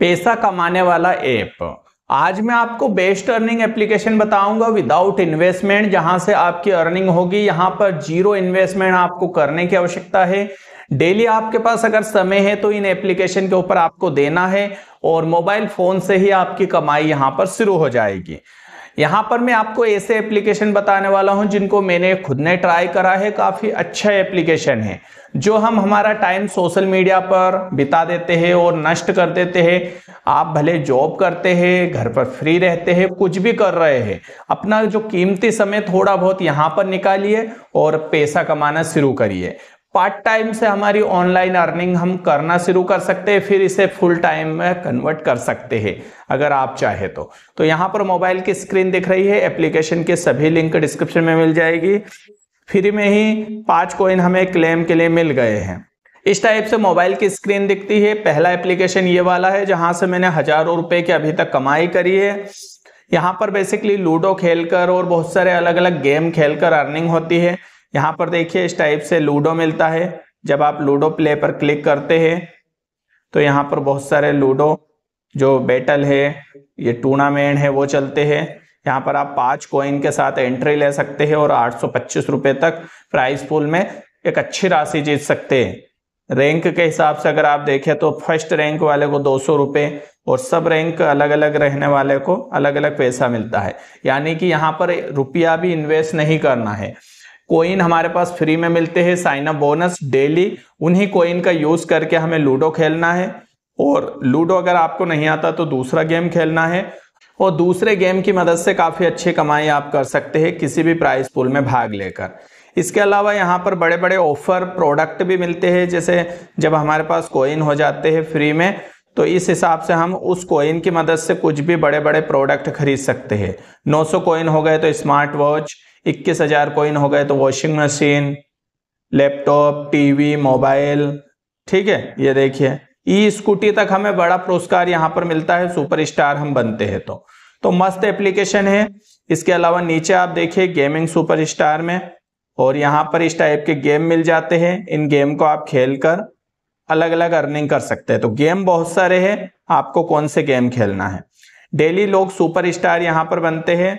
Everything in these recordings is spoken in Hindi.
पैसा कमाने वाला ऐप आज मैं आपको बेस्ट अर्निंग एप्लीकेशन बताऊंगा विदाउट इन्वेस्टमेंट जहां से आपकी अर्निंग होगी यहां पर जीरो इन्वेस्टमेंट आपको करने की आवश्यकता है डेली आपके पास अगर समय है तो इन एप्लीकेशन के ऊपर आपको देना है और मोबाइल फोन से ही आपकी कमाई यहां पर शुरू हो जाएगी यहाँ पर मैं आपको ऐसे एप्लीकेशन बताने वाला हूँ जिनको मैंने खुद ने ट्राई करा है काफ़ी अच्छा एप्लीकेशन है जो हम हमारा टाइम सोशल मीडिया पर बिता देते हैं और नष्ट कर देते हैं आप भले जॉब करते हैं घर पर फ्री रहते हैं कुछ भी कर रहे हैं अपना जो कीमती समय थोड़ा बहुत यहाँ पर निकालिए और पैसा कमाना शुरू करिए पार्ट टाइम से हमारी ऑनलाइन अर्निंग हम करना शुरू कर सकते हैं फिर इसे फुल टाइम में कन्वर्ट कर सकते हैं अगर आप चाहे तो तो यहाँ पर मोबाइल की स्क्रीन दिख रही है एप्लीकेशन के सभी लिंक डिस्क्रिप्शन में मिल जाएगी फ्री में ही पांच कोइन हमें क्लेम के लिए मिल गए हैं इस टाइप से मोबाइल की स्क्रीन दिखती है पहला एप्लीकेशन ये वाला है जहां से मैंने हजारों रुपए की अभी तक कमाई करी है यहाँ पर बेसिकली लूडो खेलकर और बहुत सारे अलग अलग गेम खेलकर अर्निंग होती है यहाँ पर देखिए इस टाइप से लूडो मिलता है जब आप लूडो प्ले पर क्लिक करते हैं तो यहाँ पर बहुत सारे लूडो जो बैटल है ये टूर्नामेंट है वो चलते हैं यहाँ पर आप पांच कॉइन के साथ एंट्री ले सकते हैं और आठ सौ तक प्राइस पूल में एक अच्छी राशि जीत सकते हैं रैंक के हिसाब से अगर आप देखें तो फर्स्ट रैंक वाले को दो सौ और सब रैंक अलग अलग रहने वाले को अलग अलग पैसा मिलता है यानी कि यहाँ पर रुपया भी इन्वेस्ट नहीं करना है कोइन हमारे पास फ्री में मिलते हैं साइन अप बोनस डेली उन्हीं कोइन का यूज करके हमें लूडो खेलना है और लूडो अगर आपको नहीं आता तो दूसरा गेम खेलना है और दूसरे गेम की मदद से काफ़ी अच्छी कमाई आप कर सकते हैं किसी भी प्राइस पूल में भाग लेकर इसके अलावा यहाँ पर बड़े बड़े ऑफर प्रोडक्ट भी मिलते हैं जैसे जब हमारे पास कोइन हो जाते हैं फ्री में तो इस हिसाब से हम उस कोइन की मदद से कुछ भी बड़े बड़े प्रोडक्ट खरीद सकते हैं 900 कोइन हो गए तो स्मार्ट वॉच इक्कीस हजार कॉइन हो गए तो washing machine laptop TV mobile ठीक है ये देखिए ई स्कूटी तक हमें बड़ा पुरस्कार यहाँ पर मिलता है सुपर स्टार हम बनते हैं तो तो मस्त एप्लीकेशन है इसके अलावा नीचे आप देखिए गेमिंग सुपर स्टार में और यहाँ पर इस टाइप के गेम मिल जाते हैं इन गेम को आप खेल कर अलग अलग अर्निंग कर सकते हैं तो गेम बहुत सारे हैं आपको कौन से गेम खेलना है डेली लोग सुपर स्टार यहाँ पर बनते हैं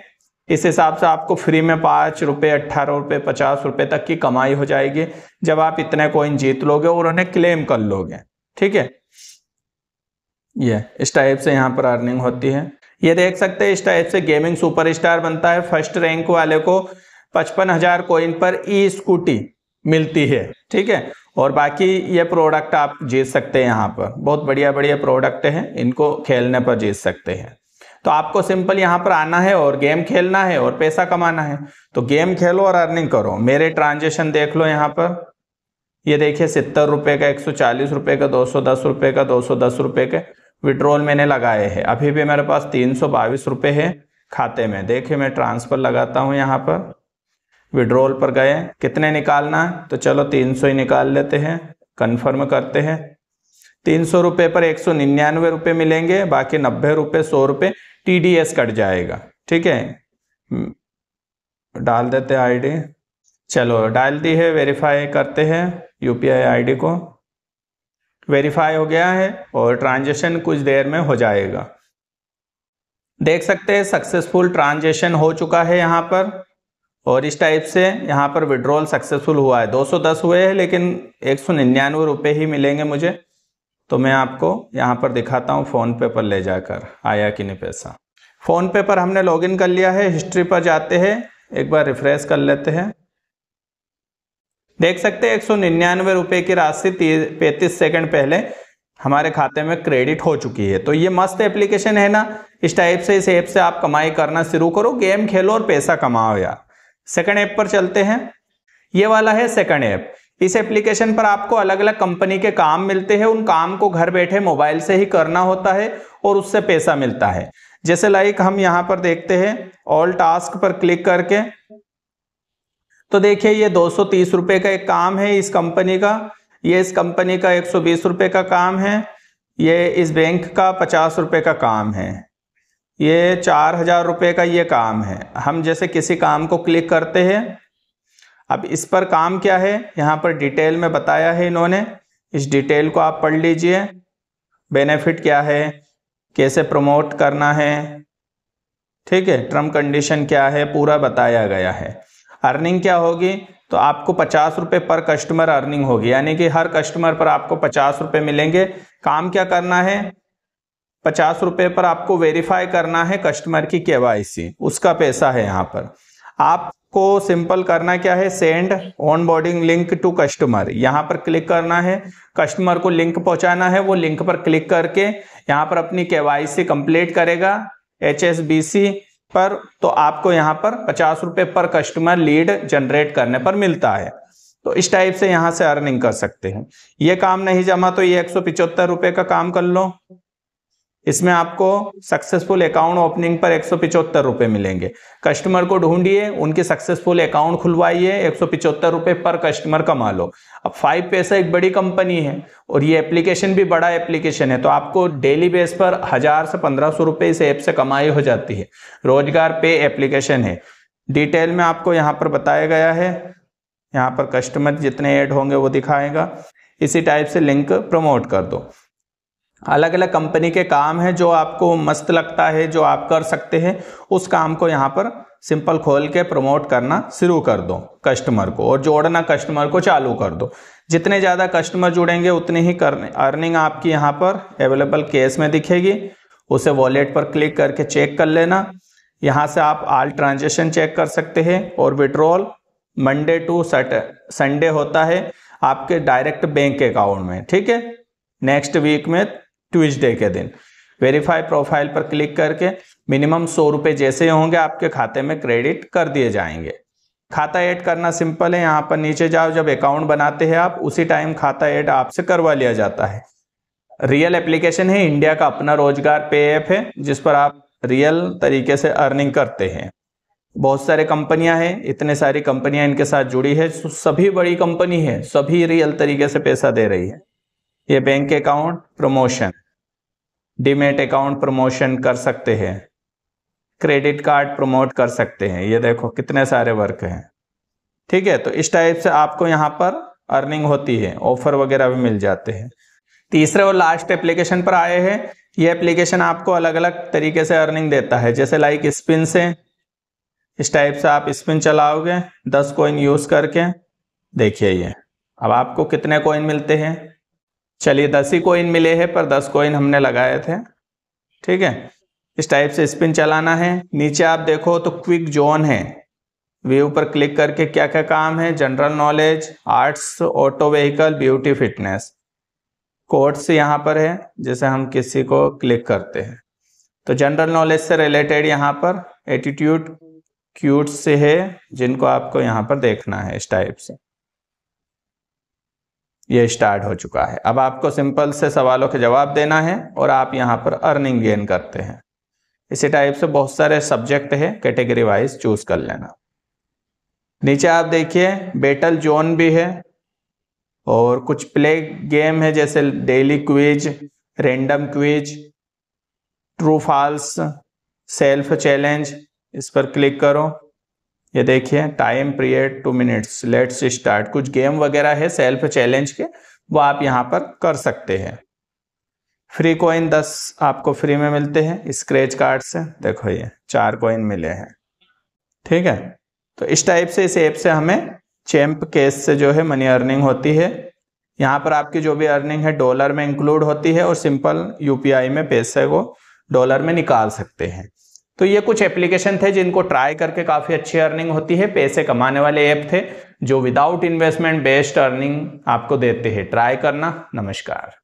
इस हिसाब से आपको फ्री में पाँच रुपये अट्ठारह रुपये पचास रुपये तक की कमाई हो जाएगी जब आप इतने कॉइन जीत लोगे और उन्हें क्लेम कर लोगे ठीक है ये इस टाइप से यहाँ पर अर्निंग होती है ये देख सकते हैं इस टाइप से गेमिंग सुपरस्टार बनता है फर्स्ट रैंक वाले को पचपन हजार कोइन पर ई स्कूटी मिलती है ठीक है और बाकी ये प्रोडक्ट आप जीत सकते हैं यहाँ पर बहुत बढ़िया बढ़िया प्रोडक्ट हैं इनको खेलने पर जीत सकते हैं तो आपको सिंपल यहाँ पर आना है और गेम खेलना है और पैसा कमाना है तो गेम खेलो और अर्निंग करो मेरे ट्रांजेक्शन देख लो यहाँ पर ये देखिए सितर रुपये का एक सौ चालीस रुपये का दो सौ दस रुपये का दो सौ दस रुपये के विड्रॉल मैंने लगाए हैं अभी भी मेरे पास तीन सौ बाईस रुपये है खाते में देखिए मैं ट्रांसफ़र लगाता हूँ यहाँ पर विड्रॉल पर गए कितने निकालना है तो चलो तीन सौ ही निकाल लेते हैं कन्फर्म करते हैं तीन सौ रुपये पर एक सौ निन्यानवे रुपये मिलेंगे बाकी नब्बे रुपये सौ रुपये टी डी एस कट जाएगा ठीक है हम्म, डाल देते हैं आईडी चलो डाल दी है वेरीफाई करते हैं यूपीआई आईडी को वेरीफाई हो गया है और ट्रांजेक्शन कुछ देर में हो जाएगा देख सकते हैं सक्सेसफुल ट्रांजेक्शन हो चुका है यहाँ पर और इस टाइप से यहाँ पर विड्रॉल सक्सेसफुल हुआ है 210 हुए हैं लेकिन एक सौ निन्यानवे रुपये ही मिलेंगे मुझे तो मैं आपको यहाँ पर दिखाता हूँ फ़ोनपे पर ले जाकर आया कि नहीं पैसा फ़ोनपे पर हमने लॉगिन कर लिया है हिस्ट्री पर जाते हैं एक बार रिफ्रेश कर लेते हैं देख सकते हैं एक सौ निन्यानवे रुपये की राशि पैंतीस सेकंड पहले हमारे खाते में क्रेडिट हो चुकी है तो ये मस्त एप्लीकेशन है ना इस टाइप से इस ऐप से आप कमाई करना शुरू करो गेम खेलो और पैसा कमाओ यार सेकंड ऐप पर चलते हैं ये वाला है सेकंड ऐप इस एप्लीकेशन पर आपको अलग अलग कंपनी के काम मिलते हैं उन काम को घर बैठे मोबाइल से ही करना होता है और उससे पैसा मिलता है जैसे लाइक हम यहां पर देखते हैं ऑल टास्क पर क्लिक करके तो देखिए ये दो सौ का एक काम है इस कंपनी का ये इस कंपनी का एक सौ का काम है ये इस बैंक का पचास रुपए का काम है ये चार हजार रुपये का ये काम है हम जैसे किसी काम को क्लिक करते हैं अब इस पर काम क्या है यहाँ पर डिटेल में बताया है इन्होंने इस डिटेल को आप पढ़ लीजिए बेनिफिट क्या है कैसे प्रमोट करना है ठीक है टर्म कंडीशन क्या है पूरा बताया गया है अर्निंग क्या होगी तो आपको पचास रुपये पर कस्टमर अर्निंग होगी यानी कि हर कस्टमर पर आपको पचास रुपये मिलेंगे काम क्या करना है पचास रुपये पर आपको वेरीफाई करना है कस्टमर की केवाईसी उसका पैसा है यहाँ पर आप को सिंपल करना क्या है send onboarding link to customer यहाँ पर क्लिक करना है कस्टमर को लिंक पहुंचाना है वो लिंक पर क्लिक करके यहाँ पर अपनी के कंप्लीट करेगा एच पर तो आपको यहां पर पचास रुपए पर कस्टमर लीड जनरेट करने पर मिलता है तो इस टाइप से यहां से अर्निंग कर सकते हैं ये काम नहीं जमा तो ये एक सौ का काम कर लो इसमें आपको सक्सेसफुल अकाउंट ओपनिंग पर एक सौ मिलेंगे कस्टमर को ढूंढिए उनके सक्सेसफुल अकाउंट खुलवाइए एक सौ पर कस्टमर कमा लो अब फाइव पैसा एक बड़ी कंपनी है और ये एप्लीकेशन भी बड़ा एप्लीकेशन है तो आपको डेली बेस पर हजार से पंद्रह सौ रुपये इस ऐप से कमाई हो जाती है रोजगार पे एप्लीकेशन है डिटेल में आपको यहाँ पर बताया गया है यहाँ पर कस्टमर जितने ऐड होंगे वो दिखाएगा इसी टाइप से लिंक प्रमोट कर दो अलग अलग कंपनी के काम हैं जो आपको मस्त लगता है जो आप कर सकते हैं उस काम को यहाँ पर सिंपल खोल के प्रमोट करना शुरू कर दो कस्टमर को और जोड़ना कस्टमर को चालू कर दो जितने ज़्यादा कस्टमर जुड़ेंगे उतनी ही अर्निंग आपकी यहाँ पर अवेलेबल केस में दिखेगी उसे वॉलेट पर क्लिक करके चेक कर लेना यहाँ से आप आल ट्रांजेक्शन चेक कर सकते हैं और विड्रॉल मंडे टू संडे होता है आपके डायरेक्ट बैंक अकाउंट में ठीक है नेक्स्ट वीक में ट्यूजडे के दिन वेरीफाई प्रोफाइल पर क्लिक करके मिनिमम सौ रुपये जैसे होंगे आपके खाते में क्रेडिट कर दिए जाएंगे खाता ऐड करना सिंपल है यहाँ पर नीचे जाओ जब अकाउंट बनाते हैं आप उसी टाइम खाता ऐड आपसे करवा लिया जाता है रियल एप्लीकेशन है इंडिया का अपना रोजगार पे ऐप है जिस पर आप रियल तरीके से अर्निंग करते हैं बहुत सारे कंपनियां हैं इतने सारी कंपनियां इनके साथ जुड़ी है सभी बड़ी कंपनी है सभी रियल तरीके से पैसा दे रही है ये bank account promotion demat account promotion कर सकते हैं क्रेडिट कार्ड प्रमोट कर सकते हैं ये देखो कितने सारे वर्क हैं ठीक है तो इस टाइप से आपको यहाँ पर अर्निंग होती है ऑफर वगैरह भी मिल जाते हैं तीसरे और लास्ट एप्लीकेशन पर आए हैं ये एप्लीकेशन आपको अलग अलग तरीके से अर्निंग देता है जैसे लाइक स्पिन से इस टाइप से आप स्पिन चलाओगे दस कोइन यूज करके देखिए ये अब आपको कितने कोइन मिलते हैं चलिए दस ही कोइन मिले हैं पर दस कोइन हमने लगाए थे ठीक है इस टाइप से स्पिन चलाना है नीचे आप देखो तो क्विक जोन है व्यू पर क्लिक करके क्या क्या काम है general knowledge arts auto vehicle beauty fitness courts यहाँ पर है जैसे हम किसी को क्लिक करते हैं तो जनरल नॉलेज से रिलेटेड यहाँ पर एटीट्यूड क्यूट से है जिनको आपको यहाँ पर देखना है इस टाइप से ये स्टार्ट हो चुका है अब आपको सिंपल से सवालों के जवाब देना है और आप यहाँ पर अर्निंग गेन करते हैं इसी टाइप से बहुत सारे सब्जेक्ट है कैटेगरी वाइज चूज कर लेना नीचे आप देखिए बेटल जोन भी है और कुछ प्ले गेम है जैसे daily quiz random quiz true false self challenge इस पर क्लिक करो ये देखिए time period two minutes let's start कुछ गेम वगैरह है सेल्फ चैलेंज के वो आप यहाँ पर कर सकते हैं फ्री कॉइन दस आपको फ्री में मिलते हैं स्क्रेच कार्ड से देखो ये चार कॉइन मिले हैं ठीक है तो इस टाइप से इस ऐप से हमें चैम्प केस से जो है मनी अर्निंग होती है यहाँ पर आपकी जो भी अर्निंग है डॉलर में इंक्लूड होती है और सिंपल यूपीआई में पैसे को डॉलर में निकाल सकते हैं तो ये कुछ एप्लीकेशन थे जिनको ट्राई करके काफ़ी अच्छी अर्निंग होती है पैसे कमाने वाले ऐप थे जो विदाउट इन्वेस्टमेंट बेस्ड अर्निंग आपको देते हैं ट्राई करना नमस्कार